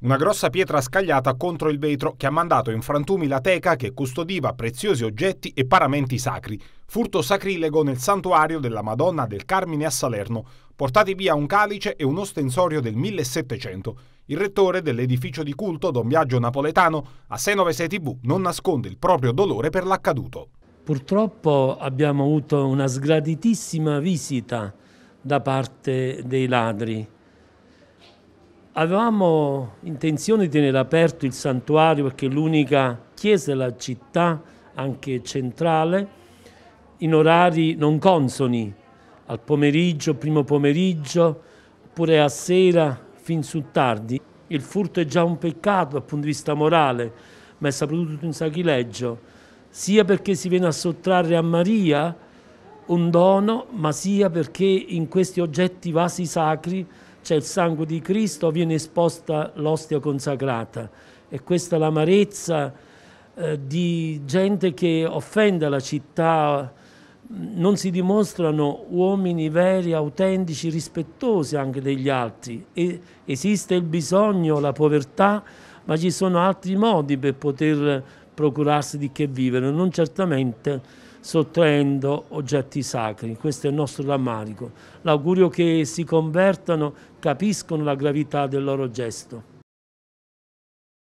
Una grossa pietra scagliata contro il vetro che ha mandato in frantumi la teca che custodiva preziosi oggetti e paramenti sacri. Furto sacrilego nel santuario della Madonna del Carmine a Salerno. Portati via un calice e un ostensorio del 1700. Il rettore dell'edificio di culto Don Biagio Napoletano a 696 TV non nasconde il proprio dolore per l'accaduto. Purtroppo abbiamo avuto una sgraditissima visita da parte dei ladri Avevamo intenzione di tenere aperto il santuario perché è l'unica chiesa della città, anche centrale, in orari non consoni, al pomeriggio, primo pomeriggio, oppure a sera fin su tardi. Il furto è già un peccato dal punto di vista morale, ma è soprattutto un sacrilegio, sia perché si viene a sottrarre a Maria un dono, ma sia perché in questi oggetti vasi sacri c'è il sangue di Cristo, viene esposta l'ostia consacrata. E questa è l'amarezza eh, di gente che offende la città, non si dimostrano uomini veri, autentici, rispettosi anche degli altri. E esiste il bisogno, la povertà, ma ci sono altri modi per poter procurarsi di che vivere, non certamente sottraendo oggetti sacri. Questo è il nostro rammarico. L'augurio che si convertano, capiscono la gravità del loro gesto.